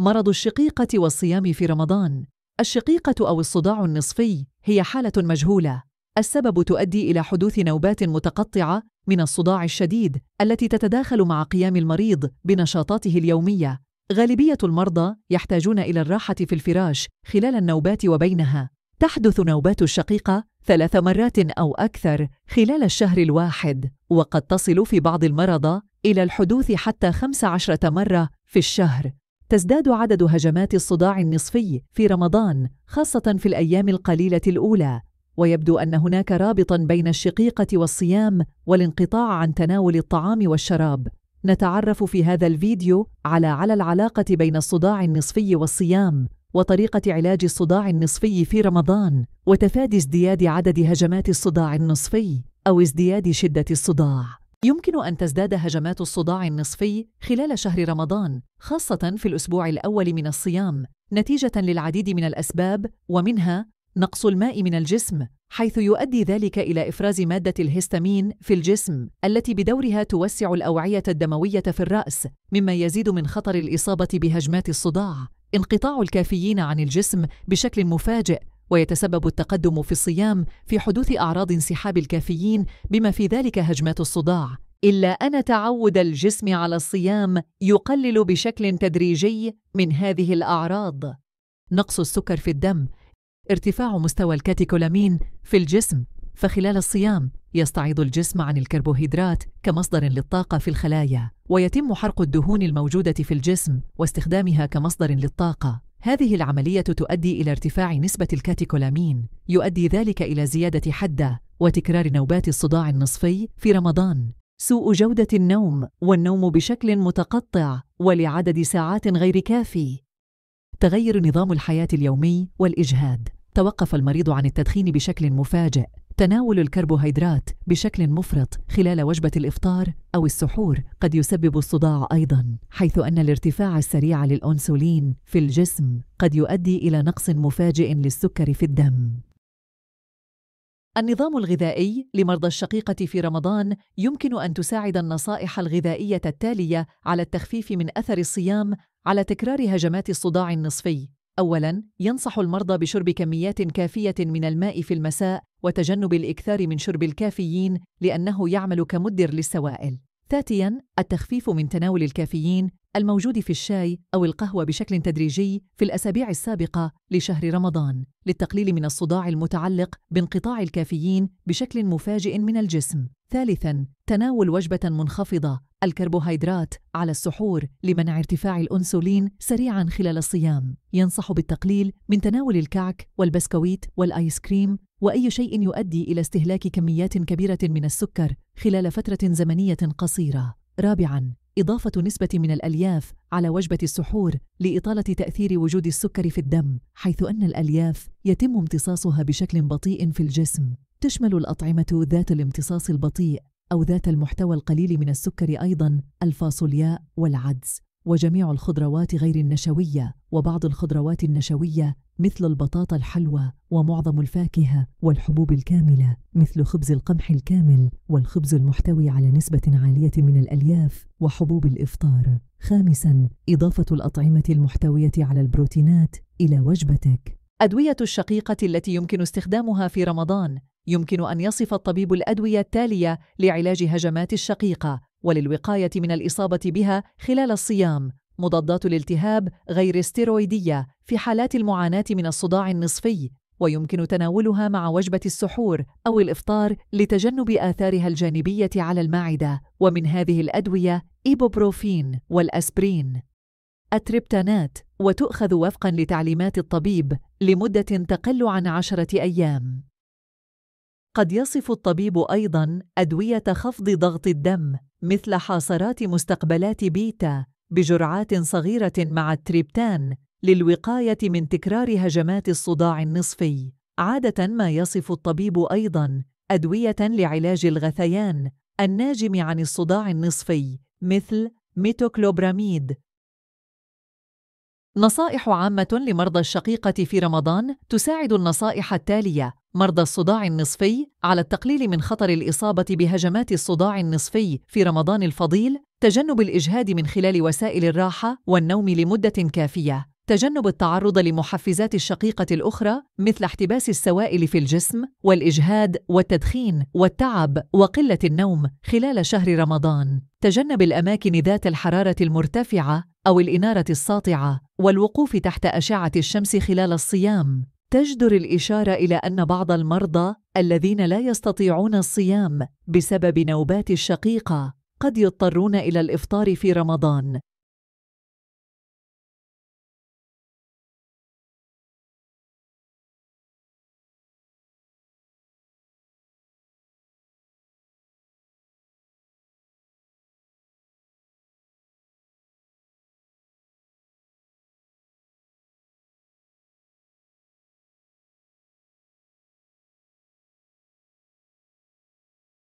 مرض الشقيقة والصيام في رمضان الشقيقة أو الصداع النصفي هي حالة مجهولة السبب تؤدي إلى حدوث نوبات متقطعة من الصداع الشديد التي تتداخل مع قيام المريض بنشاطاته اليومية غالبية المرضى يحتاجون إلى الراحة في الفراش خلال النوبات وبينها تحدث نوبات الشقيقة ثلاث مرات أو أكثر خلال الشهر الواحد وقد تصل في بعض المرضى إلى الحدوث حتى 15 مرة في الشهر تزداد عدد هجمات الصداع النصفي في رمضان خاصة في الأيام القليلة الأولى ويبدو أن هناك رابطا بين الشقيقة والصيام والانقطاع عن تناول الطعام والشراب نتعرف في هذا الفيديو على على العلاقة بين الصداع النصفي والصيام وطريقة علاج الصداع النصفي في رمضان وتفادي ازدياد عدد هجمات الصداع النصفي أو ازدياد شدة الصداع يمكن أن تزداد هجمات الصداع النصفي خلال شهر رمضان، خاصة في الأسبوع الأول من الصيام، نتيجة للعديد من الأسباب ومنها نقص الماء من الجسم، حيث يؤدي ذلك إلى إفراز مادة الهستامين في الجسم التي بدورها توسع الأوعية الدموية في الرأس، مما يزيد من خطر الإصابة بهجمات الصداع. انقطاع الكافيين عن الجسم بشكل مفاجئ ويتسبب التقدم في الصيام في حدوث أعراض انسحاب الكافيين بما في ذلك هجمات الصداع إلا أن تعود الجسم على الصيام يقلل بشكل تدريجي من هذه الأعراض نقص السكر في الدم ارتفاع مستوى الكاتيكولامين في الجسم فخلال الصيام يستعيض الجسم عن الكربوهيدرات كمصدر للطاقة في الخلايا ويتم حرق الدهون الموجودة في الجسم واستخدامها كمصدر للطاقة هذه العملية تؤدي إلى ارتفاع نسبة الكاتيكولامين، يؤدي ذلك إلى زيادة حدة وتكرار نوبات الصداع النصفي في رمضان، سوء جودة النوم والنوم بشكل متقطع ولعدد ساعات غير كافي. تغير نظام الحياة اليومي والإجهاد، توقف المريض عن التدخين بشكل مفاجئ، تناول الكربوهيدرات بشكل مفرط خلال وجبة الإفطار أو السحور قد يسبب الصداع أيضا حيث أن الارتفاع السريع للأنسولين في الجسم قد يؤدي إلى نقص مفاجئ للسكر في الدم النظام الغذائي لمرضى الشقيقة في رمضان يمكن أن تساعد النصائح الغذائية التالية على التخفيف من أثر الصيام على تكرار هجمات الصداع النصفي. أولاً، ينصح المرضى بشرب كميات كافية من الماء في المساء وتجنب الإكثار من شرب الكافيين لأنه يعمل كمدر للسوائل. ثاتياً التخفيف من تناول الكافيين الموجود في الشاي أو القهوة بشكل تدريجي في الأسابيع السابقة لشهر رمضان للتقليل من الصداع المتعلق بانقطاع الكافيين بشكل مفاجئ من الجسم. ثالثاً، تناول وجبة منخفضة الكربوهيدرات على السحور لمنع ارتفاع الأنسولين سريعاً خلال الصيام. ينصح بالتقليل من تناول الكعك والبسكويت والآيس كريم وأي شيء يؤدي إلى استهلاك كميات كبيرة من السكر خلال فترة زمنية قصيرة. رابعاً، إضافة نسبة من الألياف على وجبة السحور لإطالة تأثير وجود السكر في الدم، حيث أن الألياف يتم امتصاصها بشكل بطيء في الجسم. تشمل الأطعمة ذات الامتصاص البطيء أو ذات المحتوى القليل من السكر أيضاً الفاصولياء والعدس وجميع الخضروات غير النشوية وبعض الخضروات النشوية مثل البطاطا الحلوى ومعظم الفاكهة والحبوب الكاملة مثل خبز القمح الكامل والخبز المحتوي على نسبة عالية من الألياف وحبوب الإفطار. خامساً إضافة الأطعمة المحتوية على البروتينات إلى وجبتك. أدوية الشقيقة التي يمكن استخدامها في رمضان يمكن أن يصف الطبيب الأدوية التالية لعلاج هجمات الشقيقة وللوقاية من الإصابة بها خلال الصيام مضادات الالتهاب غير استيرويدية في حالات المعاناة من الصداع النصفي ويمكن تناولها مع وجبة السحور أو الإفطار لتجنب آثارها الجانبية على المعدة ومن هذه الأدوية إيبوبروفين والأسبرين التريبتانات وتؤخذ وفقا لتعليمات الطبيب لمدة تقل عن عشرة أيام قد يصف الطبيب أيضاً أدوية خفض ضغط الدم مثل حاصرات مستقبلات بيتا بجرعات صغيرة مع التريبتان للوقاية من تكرار هجمات الصداع النصفي. عادة ما يصف الطبيب أيضاً أدوية لعلاج الغثيان الناجم عن الصداع النصفي مثل ميتوكلوبراميد. نصائح عامة لمرضى الشقيقة في رمضان تساعد النصائح التالية مرضى الصداع النصفي على التقليل من خطر الإصابة بهجمات الصداع النصفي في رمضان الفضيل تجنب الإجهاد من خلال وسائل الراحة والنوم لمدة كافية تجنب التعرض لمحفزات الشقيقة الأخرى مثل احتباس السوائل في الجسم والإجهاد والتدخين والتعب وقلة النوم خلال شهر رمضان. تجنب الأماكن ذات الحرارة المرتفعة أو الإنارة الساطعة والوقوف تحت أشعة الشمس خلال الصيام. تجدر الإشارة إلى أن بعض المرضى الذين لا يستطيعون الصيام بسبب نوبات الشقيقة قد يضطرون إلى الإفطار في رمضان